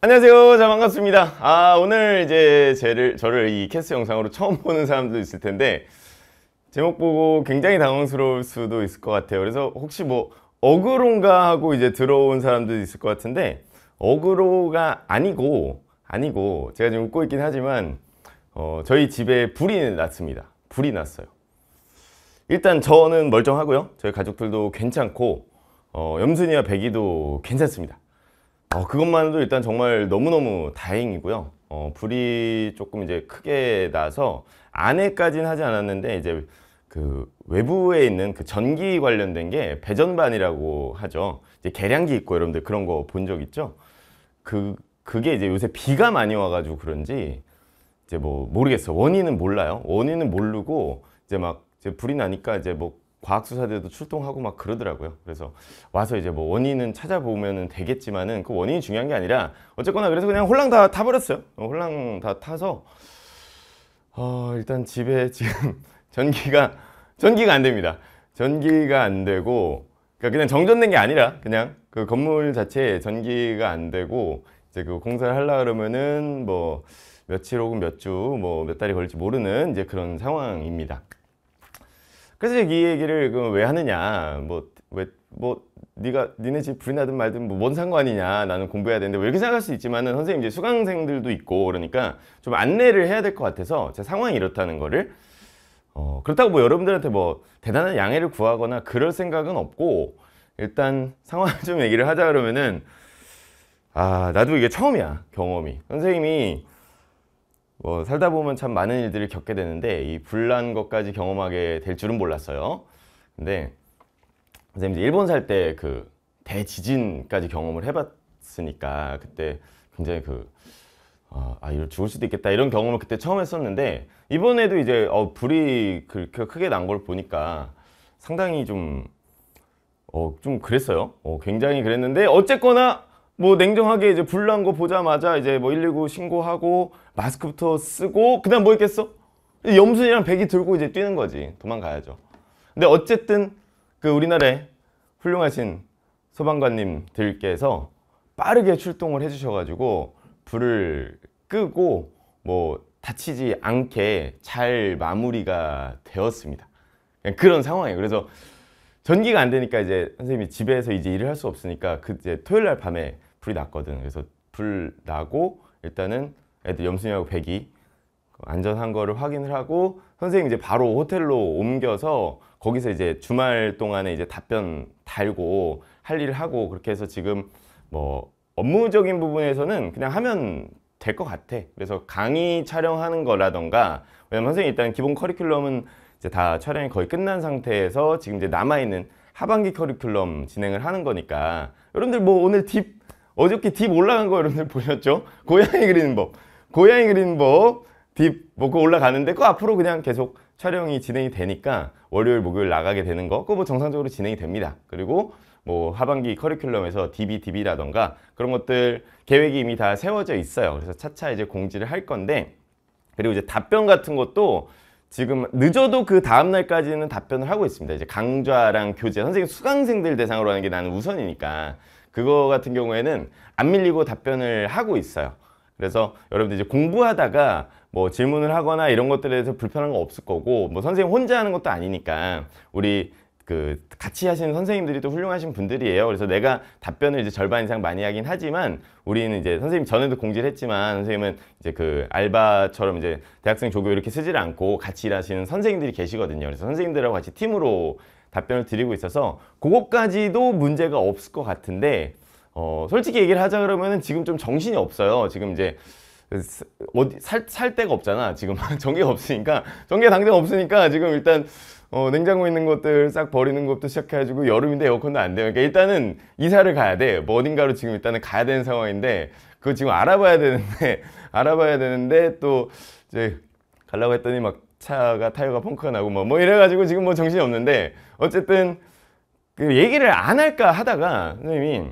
안녕하세요. 자, 반갑습니다. 아, 오늘 이제 쟤를, 저를 이 캐스 영상으로 처음 보는 사람도 있을 텐데, 제목 보고 굉장히 당황스러울 수도 있을 것 같아요. 그래서 혹시 뭐, 어그로인가 하고 이제 들어온 사람도 있을 것 같은데, 어그로가 아니고, 아니고, 제가 지금 웃고 있긴 하지만, 어, 저희 집에 불이 났습니다. 불이 났어요. 일단 저는 멀쩡하고요. 저희 가족들도 괜찮고, 어, 염순이와 백이도 괜찮습니다. 어, 그것만 해도 일단 정말 너무너무 다행이고요 어, 불이 조금 이제 크게 나서 안에까지는 하지 않았는데 이제 그 외부에 있는 그 전기 관련된 게 배전반이라고 하죠 이제 계량기 있고 여러분들 그런 거 본 적 있죠 그 그게 이제 요새 비가 많이 와가지고 그런지 이제 뭐 모르겠어 원인은 몰라요 원인은 모르고 이제 막 이제 불이 나니까 이제 뭐 과학수사대도 출동하고 막 그러더라고요. 그래서 와서 이제 뭐 원인은 찾아보면 되겠지만은 그 원인이 중요한 게 아니라 어쨌거나 그래서 그냥 홀랑 다 타버렸어요. 어, 홀랑 다 타서 어 일단 집에 지금 전기가 전기가 안 됩니다. 전기가 안 되고 그러니까 그냥 정전된 게 아니라 그냥 그 건물 자체에 전기가 안 되고 이제 그 공사를 하려 그러면은 뭐 며칠 혹은 몇 주 뭐몇 뭐 달이 걸릴지 모르는 이제 그런 상황입니다. 그래서 이 네 얘기를 그럼 왜 하느냐 뭐 왜뭐 뭐 네가 니네 집 불이 나든 말든 뭐 뭔 상관이냐 나는 공부해야 되는데 뭐 이렇게 생각할 수 있지만은 선생님 이제 수강생들도 있고 그러니까 좀 안내를 해야 될 것 같아서 제 상황이 이렇다는 거를 어 그렇다고 뭐 여러분들한테 뭐 대단한 양해를 구하거나 그럴 생각은 없고 일단 상황 좀 얘기를 하자 그러면은 아 나도 이게 처음이야 경험이 선생님이 뭐 살다 보면 참 많은 일들을 겪게 되는데 이 불난 것까지 경험하게 될 줄은 몰랐어요. 근데 선생님 이제 일본 살 때 그 대지진까지 경험을 해봤으니까 그때 굉장히 그 어, 아, 이럴 죽을 수도 있겠다 이런 경험을 그때 처음 했었는데 이번에도 이제 어, 불이 그렇게 크게 난 걸 보니까 상당히 좀 어, 좀 그랬어요. 어, 굉장히 그랬는데 어쨌거나 뭐 냉정하게 이제 불난 거 보자마자 이제 뭐 119 신고하고 마스크부터 쓰고 그다음 뭐 있겠어? 염순이랑 백이 들고 이제 뛰는 거지 도망가야죠. 근데 어쨌든 그 우리나라에 훌륭하신 소방관님들께서 빠르게 출동을 해주셔가지고 불을 끄고 뭐 다치지 않게 잘 마무리가 되었습니다. 그런 상황이에요. 그래서 전기가 안 되니까 이제 선생님이 집에서 이제 일을 할 수 없으니까 그 이제 토요일 날 밤에 불이 났거든. 그래서 불 나고 일단은 애들 염순이하고 백이 안전한 거를 확인을 하고 선생님 이제 바로 호텔로 옮겨서 거기서 이제 주말 동안에 이제 답변 달고 할 일을 하고 그렇게 해서 지금 뭐 업무적인 부분에서는 그냥 하면 될 것 같아. 그래서 강의 촬영하는 거라던가 왜냐면 선생님 일단 기본 커리큘럼은 이제 다 촬영이 거의 끝난 상태에서 지금 이제 남아있는 하반기 커리큘럼 진행을 하는 거니까 여러분들 뭐 오늘 딥 어저께 딥 올라간 거 여러분들 보셨죠? 고양이 그리는 법. 고양이 그리는 법. 딥 먹고 올라가는데 그 앞으로 그냥 계속 촬영이 진행이 되니까 월요일, 목요일 나가게 되는 거 그거 뭐 정상적으로 진행이 됩니다. 그리고 뭐 하반기 커리큘럼에서 DB, DB라던가 그런 것들 계획이 이미 다 세워져 있어요. 그래서 차차 이제 공지를 할 건데 그리고 이제 답변 같은 것도 지금 늦어도 그 다음날까지는 답변을 하고 있습니다. 이제 강좌랑 교재, 선생님 수강생들 대상으로 하는 게 나는 우선이니까 그거 같은 경우에는 안 밀리고 답변을 하고 있어요. 그래서 여러분들 이제 공부하다가 뭐 질문을 하거나 이런 것들에 대해서 불편한 거 없을 거고 뭐 선생님 혼자 하는 것도 아니니까 우리 그 같이 하시는 선생님들이 또 훌륭하신 분들이에요. 그래서 내가 답변을 이제 절반 이상 많이 하긴 하지만 우리는 이제 선생님 전에도 공지를 했지만 선생님은 이제 그 알바처럼 이제 대학생 조교 이렇게 쓰질 않고 같이 일하시는 선생님들이 계시거든요. 그래서 선생님들하고 같이 팀으로 답변을 드리고 있어서 그것까지도 문제가 없을 것 같은데 어, 솔직히 얘기를 하자 그러면은 지금 좀 정신이 없어요. 지금 이제 어디 살, 살 데가 없잖아. 지금 전기가 없으니까 전기가 당장 없으니까 지금 일단 어, 냉장고 있는 것들 싹 버리는 것도 시작해가지고 여름인데 에어컨도 안 돼요. 그러니까 일단은 이사를 가야 돼. 뭐 어딘가로 지금 일단은 가야 되는 상황인데 그거 지금 알아봐야 되는데 알아봐야 되는데 또 이제 가려고 했더니 막 차가 타이어가 펑크가 나고 뭐, 뭐 이래가지고 지금 뭐 정신이 없는데 어쨌든 그 얘기를 안 할까 하다가 선생님이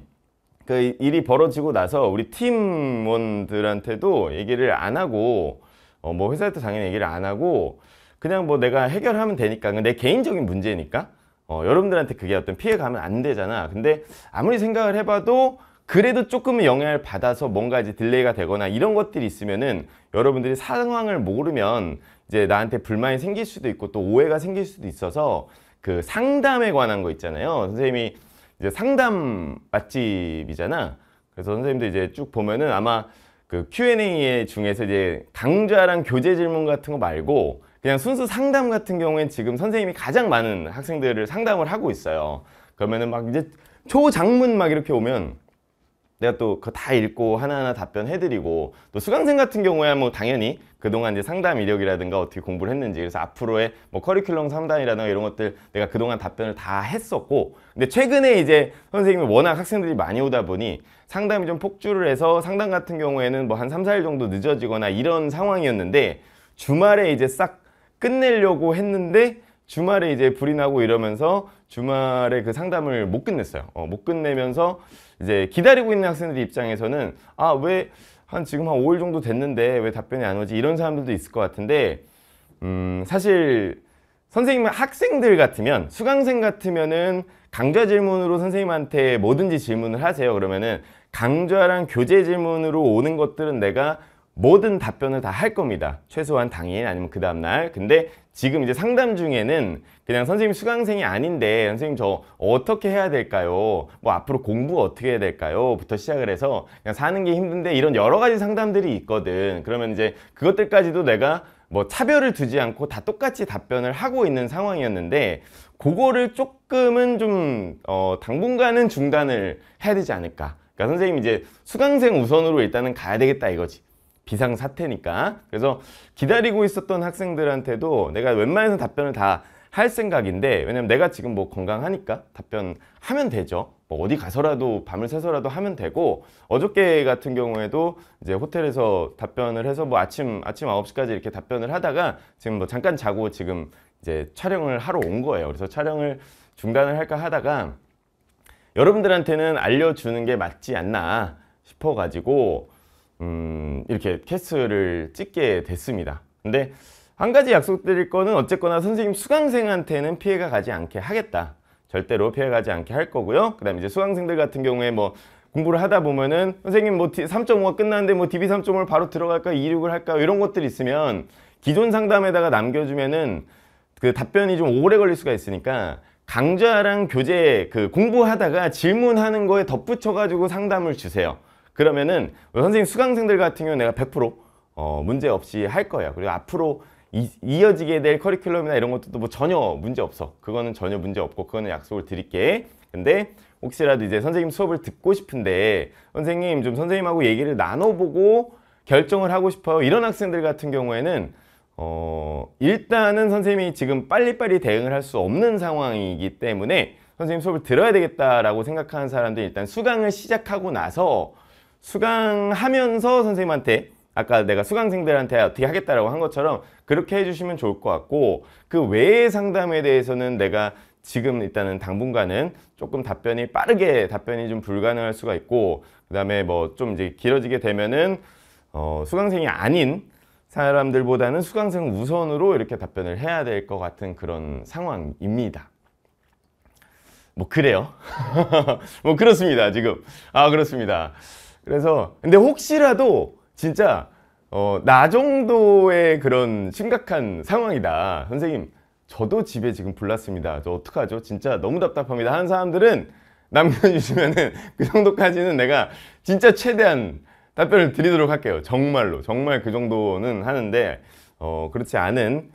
그 일이 벌어지고 나서 우리 팀원들한테도 얘기를 안 하고 어뭐 회사에도 당연히 얘기를 안 하고 그냥 뭐 내가 해결하면 되니까 내 개인적인 문제니까 어 여러분들한테 그게 어떤 피해 가면 안 되잖아 근데 아무리 생각을 해봐도 그래도 조금 영향을 받아서 뭔가 이제 딜레이가 되거나 이런 것들이 있으면은 여러분들이 상황을 모르면 이제 나한테 불만이 생길 수도 있고 또 오해가 생길 수도 있어서 그 상담에 관한 거 있잖아요. 선생님이 이제 상담 맛집이잖아. 그래서 선생님도 이제 쭉 보면은 아마 그 Q&A 중에서 이제 강좌랑 교재 질문 같은 거 말고 그냥 순수 상담 같은 경우엔 지금 선생님이 가장 많은 학생들을 상담을 하고 있어요. 그러면은 막 이제 초장문 막 이렇게 오면 내가 또 그거 다 읽고 하나하나 답변해드리고 또 수강생 같은 경우에 뭐 당연히 그동안 이제 상담 이력이라든가 어떻게 공부를 했는지 그래서 앞으로의 뭐 커리큘럼 상담이라든가 이런 것들 내가 그동안 답변을 다 했었고 근데 최근에 이제 선생님이 워낙 학생들이 많이 오다 보니 상담이 좀 폭주를 해서 상담 같은 경우에는 뭐 한 3, 4일 정도 늦어지거나 이런 상황이었는데 주말에 이제 싹 끝내려고 했는데 주말에 이제 불이 나고 이러면서 주말에 그 상담을 못 끝냈어요 어, 못 끝내면서 이제 기다리고 있는 학생들 입장에서는 아 왜 한 지금 한 5일 정도 됐는데 왜 답변이 안 오지 이런 사람들도 있을 것 같은데 음 사실 선생님 학생들 같으면 수강생 같으면은 강좌 질문으로 선생님한테 뭐든지 질문을 하세요 그러면은 강좌랑 교재 질문으로 오는 것들은 내가 모든 답변을 다 할 겁니다. 최소한 당일 아니면 그 다음날. 근데 지금 이제 상담 중에는 그냥 선생님 수강생이 아닌데 선생님 저 어떻게 해야 될까요? 뭐 앞으로 공부 어떻게 해야 될까요? 부터 시작을 해서 그냥 사는 게 힘든데 이런 여러 가지 상담들이 있거든. 그러면 이제 그것들까지도 내가 뭐 차별을 두지 않고 다 똑같이 답변을 하고 있는 상황이었는데 그거를 조금은 좀 어, 당분간은 중단을 해야 되지 않을까. 그러니까 선생님 이제 수강생 우선으로 일단은 가야 되겠다 이거지. 비상사태니까 그래서 기다리고 있었던 학생들한테도 내가 웬만해서 답변을 다 할 생각인데 왜냐면 내가 지금 뭐 건강하니까 답변하면 되죠 뭐 어디 가서라도 밤을 새서라도 하면 되고 어저께 같은 경우에도 이제 호텔에서 답변을 해서 뭐 아침 아침 9시까지 이렇게 답변을 하다가 지금 뭐 잠깐 자고 지금 이제 촬영을 하러 온 거예요 그래서 촬영을 중단을 할까 하다가 여러분들한테는 알려주는 게 맞지 않나 싶어가지고 음, 이렇게 캐스를 찍게 됐습니다. 근데 한 가지 약속드릴 거는 어쨌거나 선생님 수강생한테는 피해가 가지 않게 하겠다. 절대로 피해가 지 않게 할 거고요. 그다음 이제 수강생들 같은 경우에 뭐 공부를 하다 보면은 선생님 뭐 3.5가 끝났는데 뭐 DB 3.5를 바로 들어갈까 26을 할까 이런 것들 있으면 기존 상담에다가 남겨주면은 그 답변이 좀 오래 걸릴 수가 있으니까 강좌랑 교재 그 공부하다가 질문하는 거에 덧붙여가지고 상담을 주세요. 그러면은 선생님 수강생들 같은 경우는 내가 100% 어, 문제 없이 할 거야. 그리고 앞으로 이, 어지게될 커리큘럼이나 이런 것도 뭐 전혀 문제 없어. 그거는 전혀 문제 없고 그거는 약속을 드릴게. 근데 혹시라도 이제 선생님 수업을 듣고 싶은데 선생님 좀 선생님하고 얘기를 나눠보고 결정을 하고 싶어요. 이런 학생들 같은 경우에는 어, 일단은 선생님이 지금 빨리빨리 대응을 할 수 없는 상황이기 때문에 선생님 수업을 들어야 되겠다라고 생각하는 사람들 일단 수강을 시작하고 나서 수강하면서 선생님한테 아까 내가 수강생들한테 어떻게 하겠다라고 한 것처럼 그렇게 해주시면 좋을 것 같고 그 외의 상담에 대해서는 내가 지금 일단은 당분간은 조금 답변이 빠르게 답변이 좀 불가능할 수가 있고 그 다음에 뭐 좀 이제 길어지게 되면은 어, 수강생이 아닌 사람들보다는 수강생 우선으로 이렇게 답변을 해야 될 것 같은 그런 상황입니다. 뭐 그래요. 뭐 그렇습니다. 지금 아 그렇습니다. 그래서 근데 혹시라도 진짜 어, 나 정도의 그런 심각한 상황이다 선생님 저도 집에 지금 불났습니다 저 어떡하죠 진짜 너무 답답합니다 하는 사람들은 남겨주시면은 그 정도까지는 내가 진짜 최대한 답변을 드리도록 할게요 정말로 정말 그 정도는 하는데 어, 그렇지 않은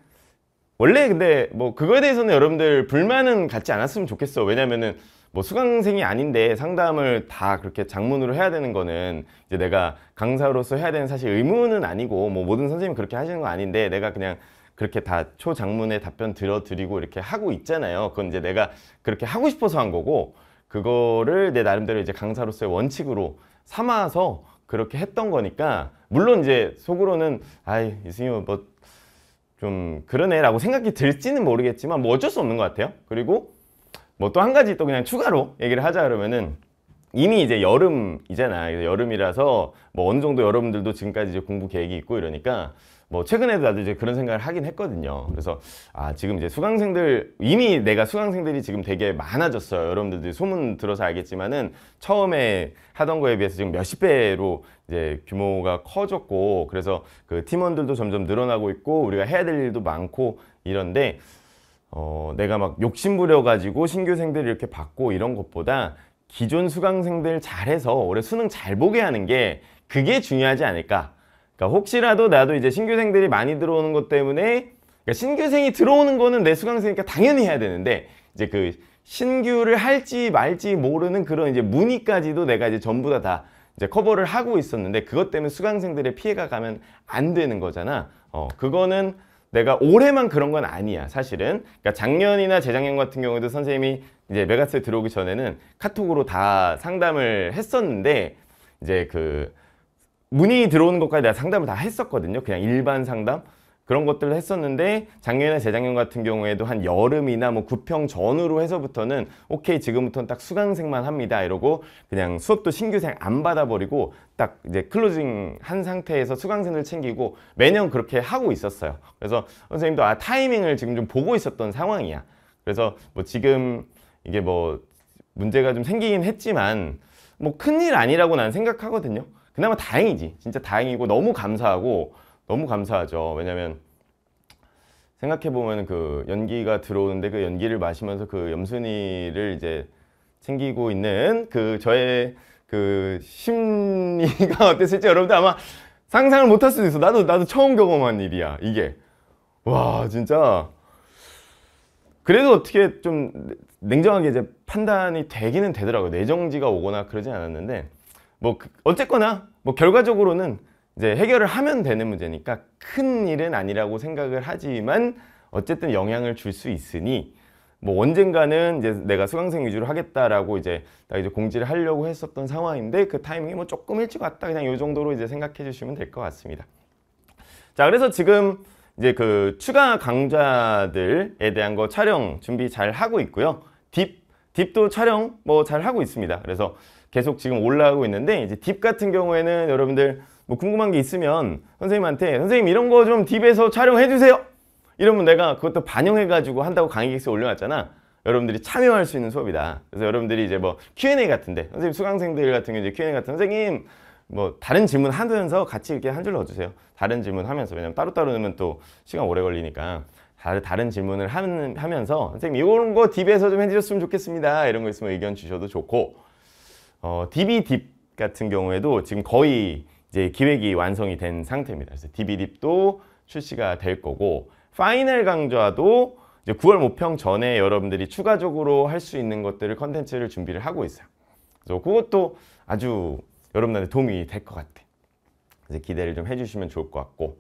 원래 근데 뭐 그거에 대해서는 여러분들 불만은 갖지 않았으면 좋겠어 왜냐면은 뭐 수강생이 아닌데 상담을 다 그렇게 장문으로 해야 되는 거는 이제 내가 강사로서 해야 되는 사실 의무는 아니고 뭐 모든 선생님이 그렇게 하시는 건 아닌데 내가 그냥 그렇게 다 초장문에 답변 들어드리고 이렇게 하고 있잖아요. 그건 이제 내가 그렇게 하고 싶어서 한 거고 그거를 내 나름대로 이제 강사로서의 원칙으로 삼아서 그렇게 했던 거니까 물론 이제 속으로는 아이 이승유 뭐좀 그러네라고 생각이 들지는 모르겠지만 뭐 어쩔 수 없는 것 같아요. 그리고 뭐또한 가지 또 그냥 추가로 얘기를 하자 그러면은 이미 이제 여름이잖아. 여름이라서 뭐 어느 정도 여러분들도 지금까지 이제 공부 계획이 있고 이러니까 뭐 최근에도 나도 이제 그런 생각을 하긴 했거든요. 그래서 아 지금 이제 수강생들 이미 내가 수강생들이 지금 되게 많아졌어요. 여러분들도 소문 들어서 알겠지만은 처음에 하던 거에 비해서 지금 몇십 배로 이제 규모가 커졌고 그래서 그 팀원들도 점점 늘어나고 있고 우리가 해야 될 일도 많고 이런데 어, 내가 막 욕심부려가지고 신규생들 이렇게 받고 이런 것보다 기존 수강생들 잘해서 올해 수능 잘 보게 하는 게 그게 중요하지 않을까. 그러니까 혹시라도 나도 이제 신규생들이 많이 들어오는 것 때문에 그러니까 신규생이 들어오는 거는 내 수강생이니까 당연히 해야 되는데 이제 그 신규를 할지 말지 모르는 그런 이제 문의까지도 내가 이제 전부 다, 다 이제 커버를 하고 있었는데 그것 때문에 수강생들의 피해가 가면 안 되는 거잖아. 어, 그거는 내가 올해만 그런 건 아니야 사실은 그러니까 작년이나 재작년 같은 경우도 선생님이 이제 메가스에 들어오기 전에는 카톡으로 다 상담을 했었는데 이제 그 문의 들어오는 것까지 내가 상담을 다 했었거든요 그냥 일반 상담 그런 것들을 했었는데 작년에 재작년 같은 경우에도 한 여름이나 뭐 구평 전후로 해서부터는 오케이 지금부터는 딱 수강생만 합니다 이러고 그냥 수업도 신규생 안 받아버리고 딱 이제 클로징 한 상태에서 수강생을 챙기고 매년 그렇게 하고 있었어요 그래서 선생님도 아 타이밍을 지금 좀 보고 있었던 상황이야 그래서 뭐 지금 이게 뭐 문제가 좀 생기긴 했지만 뭐 큰일 아니라고 난 생각하거든요 그나마 다행이지 진짜 다행이고 너무 감사하고 너무 감사하죠. 왜냐면 생각해보면 그 연기가 들어오는데 그 연기를 마시면서 그 염순이를 이제 챙기고 있는 그 저의 그 심리가 어땠을지 여러분들 아마 상상을 못할 수도 있어. 나도 나도 처음 경험한 일이야. 이게 와 진짜 그래도 어떻게 좀 냉정하게 이제 판단이 되기는 되더라고요. 내정지가 오거나 그러진 않았는데 뭐 그, 어쨌거나 뭐 결과적으로는 이제 해결을 하면 되는 문제니까 큰 일은 아니라고 생각을 하지만 어쨌든 영향을 줄 수 있으니 뭐 언젠가는 이제 내가 수강생 위주로 하겠다라고 이제 나 이제 공지를 하려고 했었던 상황인데 그 타이밍이 뭐 조금 일찍 왔다 그냥 요 정도로 이제 생각해 주시면 될 것 같습니다. 자 그래서 지금 이제 그 추가 강좌들에 대한 거 촬영 준비 잘 하고 있고요. 딥 딥도 촬영 뭐 잘 하고 있습니다. 그래서 계속 지금 올라가고 있는데 이제 딥 같은 경우에는 여러분들 뭐 궁금한 게 있으면 선생님한테 선생님 이런 거 좀 딥에서 촬영해 주세요 이러면 내가 그것도 반영해 가지고 한다고 강의 계수에 올려놨잖아 여러분들이 참여할 수 있는 수업이다 그래서 여러분들이 이제 뭐 Q&A 같은데 선생님 수강생들 같은 경우 이제 Q&A 같은 선생님 뭐 다른 질문 하면서 같이 이렇게 한 줄 넣어주세요 다른 질문 하면서 왜냐면 따로따로 넣으면 또 시간 오래 걸리니까 다른 질문을 하는, 하면서 선생님 이런 거 딥에서 좀 해주셨으면 좋겠습니다 이런 거 있으면 의견 주셔도 좋고 어, DB 딥 같은 경우에도 지금 거의 이제 기획이 완성이 된 상태입니다. 그래서 DB딥도 출시가 될 거고 파이널 강좌도 이제 9월 모평 전에 여러분들이 추가적으로 할 수 있는 것들을 컨텐츠를 준비를 하고 있어요. 그래서 그것도 아주 여러분한테 도움이 될 것 같아. 이제 기대를 좀 해주시면 좋을 것 같고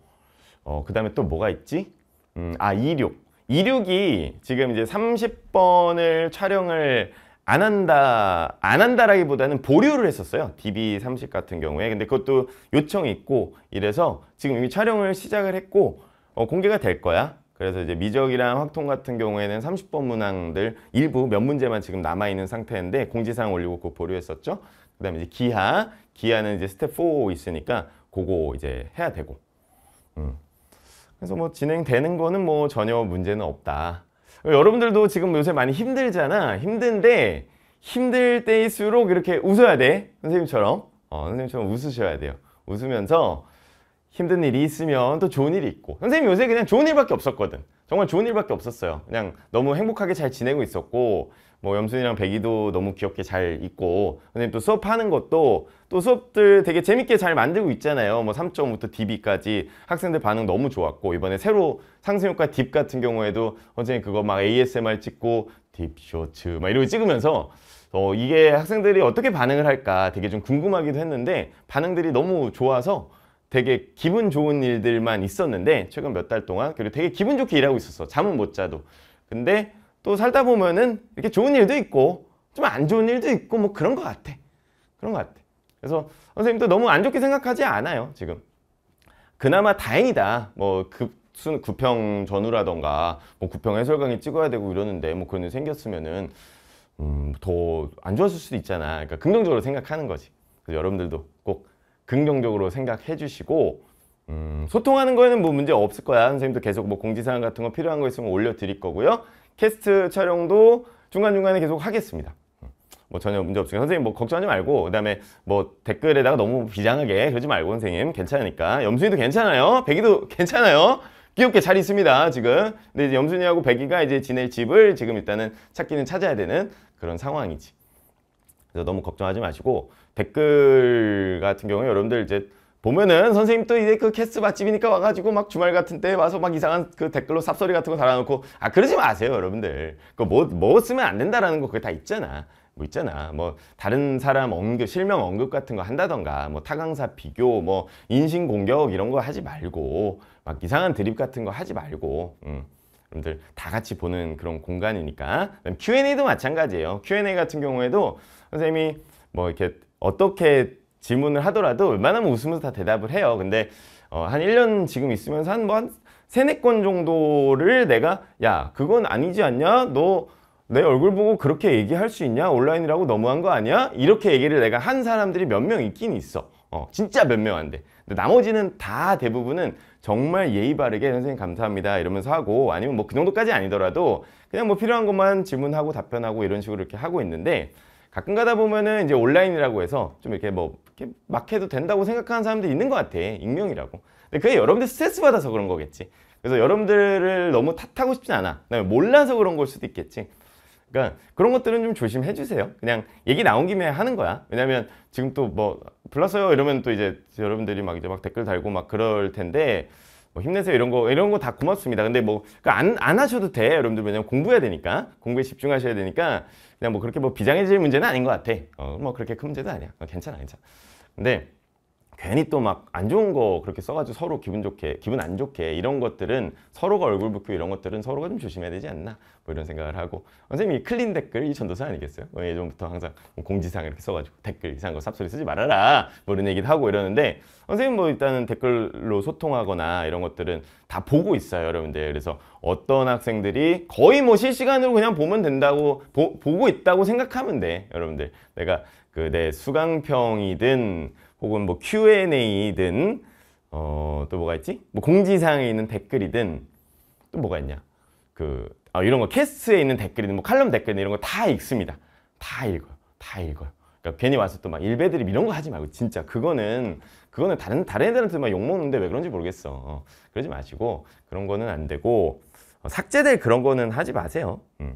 어, 그 다음에 또 뭐가 있지? 음, 아, 이륙. 이륙이 지금 이제 30번을 촬영을 안 한다 안 한다라기보다는 보류를 했었어요 DB30 같은 경우에 근데 그것도 요청이 있고 이래서 지금 이미 촬영을 시작을 했고 어, 공개가 될 거야 그래서 이제 미적이랑 확통 같은 경우에는 30번 문항들 일부 몇 문제만 지금 남아있는 상태인데 공지사항 올리고 그 보류했었죠 그 다음에 이제 기하 기하는 이제 스텝 4 있으니까 그거 이제 해야 되고 음. 그래서 뭐 진행되는 거는 뭐 전혀 문제는 없다 여러분들도 지금 요새 많이 힘들잖아 힘든데 힘들 때일수록 이렇게 웃어야 돼 선생님처럼 어, 선생님처럼 웃으셔야 돼요 웃으면서 힘든 일이 있으면 또 좋은 일이 있고 선생님 요새 그냥 좋은 일밖에 없었거든 정말 좋은 일밖에 없었어요 그냥 너무 행복하게 잘 지내고 있었고 뭐 염순이랑 백이도 너무 귀엽게 잘 있고 선생님 또 수업하는 것도 또 수업들 되게 재밌게 잘 만들고 있잖아요 뭐 3.5부터 DB까지 학생들 반응 너무 좋았고 이번에 새로 상승효과 딥 같은 경우에도 선생님 그거 막 ASMR 찍고 딥쇼츠 막 이러고 찍으면서 어 이게 학생들이 어떻게 반응을 할까 되게 좀 궁금하기도 했는데 반응들이 너무 좋아서 되게 기분 좋은 일들만 있었는데 최근 몇 달 동안 그리고 되게 기분 좋게 일하고 있었어 잠은 못 자도 근데 또 살다 보면은 이렇게 좋은 일도 있고 좀 안 좋은 일도 있고 뭐 그런 것 같아 그런 것 같아 그래서 선생님도 너무 안 좋게 생각하지 않아요 지금 그나마 다행이다 뭐 급순 구평 전후라던가 뭐 구평 해설강의 찍어야 되고 이러는데 뭐 그런 일 생겼으면은 음, 더 안 좋았을 수도 있잖아 그러니까 긍정적으로 생각하는 거지 그래서 여러분들도 긍정적으로 생각해 주시고 음, 소통하는 거에는 뭐 문제 없을 거야 선생님도 계속 뭐 공지사항 같은 거 필요한 거 있으면 올려 드릴 거고요 캐스트 촬영도 중간중간에 계속 하겠습니다 뭐 전혀 문제 없으니까 선생님 뭐 걱정하지 말고 그 다음에 뭐 댓글에다가 너무 비장하게 그러지 말고 선생님 괜찮으니까 염순이도 괜찮아요 백이도 괜찮아요 귀엽게 잘 있습니다 지금 근데 이제 염순이하고 백이가 이제 지낼 집을 지금 일단은 찾기는 찾아야 되는 그런 상황이지 그래서 너무 걱정하지 마시고 댓글 같은 경우에 여러분들 이제 보면은 선생님 또 이제 그 캐스트 맛집이니까 와가지고 막 주말 같은 때 와서 막 이상한 그 댓글로 삽소리 같은 거 달아놓고 아 그러지 마세요 여러분들 그 뭐뭐 뭐 쓰면 안 된다라는 거 그게 다 있잖아 뭐 있잖아 뭐 다른 사람 언급 실명 언급 같은 거 한다던가 뭐 타강사 비교 뭐 인신공격 이런 거 하지 말고 막 이상한 드립 같은 거 하지 말고 음. 여러분들 다 같이 보는 그런 공간이니까 Q&A도 마찬가지예요 Q&A 같은 경우에도 선생님이 뭐 이렇게 어떻게 질문을 하더라도 웬만하면 웃으면서 다 대답을 해요. 근데 어, 한 1년 지금 있으면서 한번한 세네 건 정도를 내가 야 그건 아니지 않냐? 너 내 얼굴 보고 그렇게 얘기할 수 있냐? 온라인이라고 너무한 거 아니야? 이렇게 얘기를 내가 한 사람들이 몇 명 있긴 있어. 어, 진짜 몇 명 안 돼. 근데 나머지는 다 대부분은 정말 예의 바르게 선생님 감사합니다 이러면서 하고 아니면 뭐 그 정도까지 아니더라도 그냥 뭐 필요한 것만 질문하고 답변하고 이런 식으로 이렇게 하고 있는데 가끔 가다 보면은 이제 온라인이라고 해서 좀 이렇게 뭐 이렇게 막 해도 된다고 생각하는 사람들이 있는 것 같아 익명이라고 근데 그게 여러분들 스트레스 받아서 그런 거겠지 그래서 여러분들을 너무 탓하고 싶진 않아 몰라서 그런 걸 수도 있겠지 그러니까 그런 것들은 좀 조심해 주세요 그냥 얘기 나온 김에 하는 거야 왜냐면 지금 또 뭐 불렀어요 이러면 또 이제 여러분들이 막 이제 막 댓글 달고 막 그럴 텐데 뭐 힘내세요 이런 거 이런 거 다 고맙습니다. 근데 뭐안안 그러니까 안 하셔도 돼 여러분들 왜냐면 공부해야 되니까 공부에 집중하셔야 되니까 그냥 뭐 그렇게 뭐 비장해질 문제는 아닌 것 같아. 어, 뭐 그렇게 큰 문제도 아니야. 어, 괜찮아 괜찮아. 근데 괜히 또 막 안 좋은 거 그렇게 써가지고 서로 기분 좋게 기분 안 좋게 이런 것들은 서로가 얼굴 붓고 이런 것들은 서로가 좀 조심해야 되지 않나 뭐 이런 생각을 하고 선생님이 클린 댓글 이 전도사 아니겠어요? 어, 예전부터 항상 뭐 공지사항 이렇게 써가지고 댓글 이상한 거 삽소리 쓰지 말아라 뭐 이런 얘기도 하고 이러는데 선생님 뭐 일단은 댓글로 소통하거나 이런 것들은 다 보고 있어요 여러분들 그래서 어떤 학생들이 거의 뭐 실시간으로 그냥 보면 된다고 보, 보고 있다고 생각하면 돼 여러분들 내가 그 내 수강평이든 혹은 뭐 Q&A든 어, 또 뭐가 있지? 뭐 공지사항에 있는 댓글이든 또 뭐가 있냐? 그 아, 이런 거 캐스트에 있는 댓글이든 뭐 칼럼 댓글이든 이런 거 다 읽습니다. 다 읽어요. 다 읽어요. 그러니까 괜히 와서 또 막 일배드립 이런 거 하지 말고 진짜 그거는 그거는 다른 다른 애들한테만 욕 먹는데 왜 그런지 모르겠어. 어, 그러지 마시고 그런 거는 안 되고 어, 삭제될 그런 거는 하지 마세요. 음.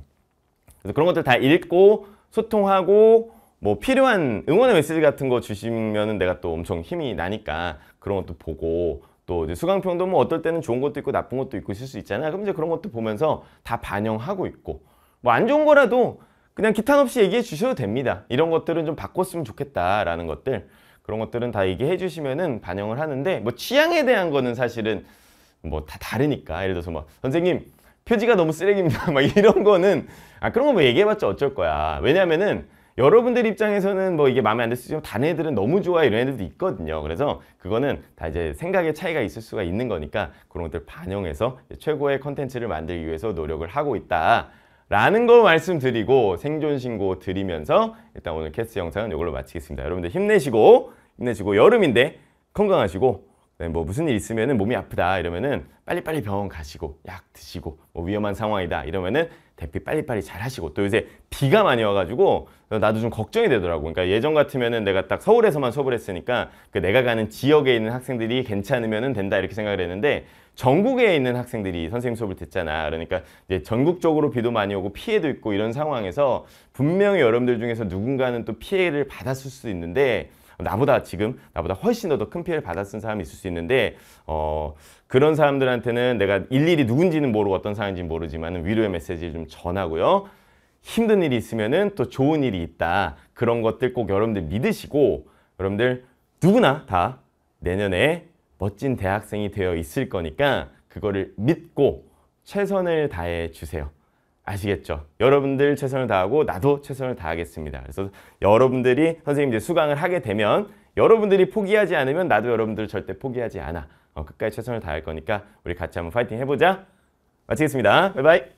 그래서 그런 것들 다 읽고 소통하고 뭐 필요한 응원의 메시지 같은 거 주시면은 내가 또 엄청 힘이 나니까 그런 것도 보고 또 수강평도 뭐 어떨 때는 좋은 것도 있고 나쁜 것도 있고 있을 수 있잖아. 그럼 이제 그런 것도 보면서 다 반영하고 있고 뭐 안 좋은 거라도 그냥 기탄 없이 얘기해 주셔도 됩니다. 이런 것들은 좀 바꿨으면 좋겠다라는 것들 그런 것들은 다 얘기해 주시면은 반영을 하는데 뭐 취향에 대한 거는 사실은 뭐 다 다르니까 예를 들어서 뭐 선생님 표지가 너무 쓰레기입니다 막 이런 거는 아 그런 거 뭐 얘기해봤자 어쩔 거야 왜냐면은 여러분들 입장에서는 뭐 이게 마음에 안 들수지만 다른 애들은 너무 좋아 이런 애들도 있거든요 그래서 그거는 다 이제 생각의 차이가 있을 수가 있는 거니까 그런 것들 반영해서 최고의 컨텐츠를 만들기 위해서 노력을 하고 있다 라는 거 말씀드리고 생존신고 드리면서 일단 오늘 캐스 트 영상은 이걸로 마치겠습니다. 여러분들 힘내시고 힘내시고 여름인데 건강하시고 네, 뭐 무슨 일 있으면 몸이 아프다 이러면은 빨리빨리 병원 가시고 약 드시고 뭐 위험한 상황이다 이러면은 대피 빨리빨리 잘 하시고 또 요새 비가 많이 와가지고 나도 좀 걱정이 되더라고 그러니까 예전 같으면은 내가 딱 서울에서만 수업을 했으니까 그 내가 가는 지역에 있는 학생들이 괜찮으면 된다 이렇게 생각을 했는데 전국에 있는 학생들이 선생님 수업을 듣잖아 그러니까 이제 전국적으로 비도 많이 오고 피해도 있고 이런 상황에서 분명히 여러분들 중에서 누군가는 또 피해를 받았을 수 있는데 나보다 지금 나보다 훨씬 더 큰 피해를 받았은 사람이 있을 수 있는데 어, 그런 사람들한테는 내가 일일이 누군지는 모르고 어떤 사람인지는 모르지만 위로의 메시지를 좀 전하고요. 힘든 일이 있으면 또 좋은 일이 있다. 그런 것들 꼭 여러분들 믿으시고 여러분들 누구나 다 내년에 멋진 대학생이 되어 있을 거니까 그거를 믿고 최선을 다해 주세요. 아시겠죠? 여러분들 최선을 다하고 나도 최선을 다하겠습니다. 그래서 여러분들이 선생님 이 수강을 하게 되면 여러분들이 포기하지 않으면 나도 여러분들 절대 포기하지 않아. 어, 끝까지 최선을 다할 거니까 우리 같이 한번 파이팅 해보자. 마치겠습니다. 바이바이.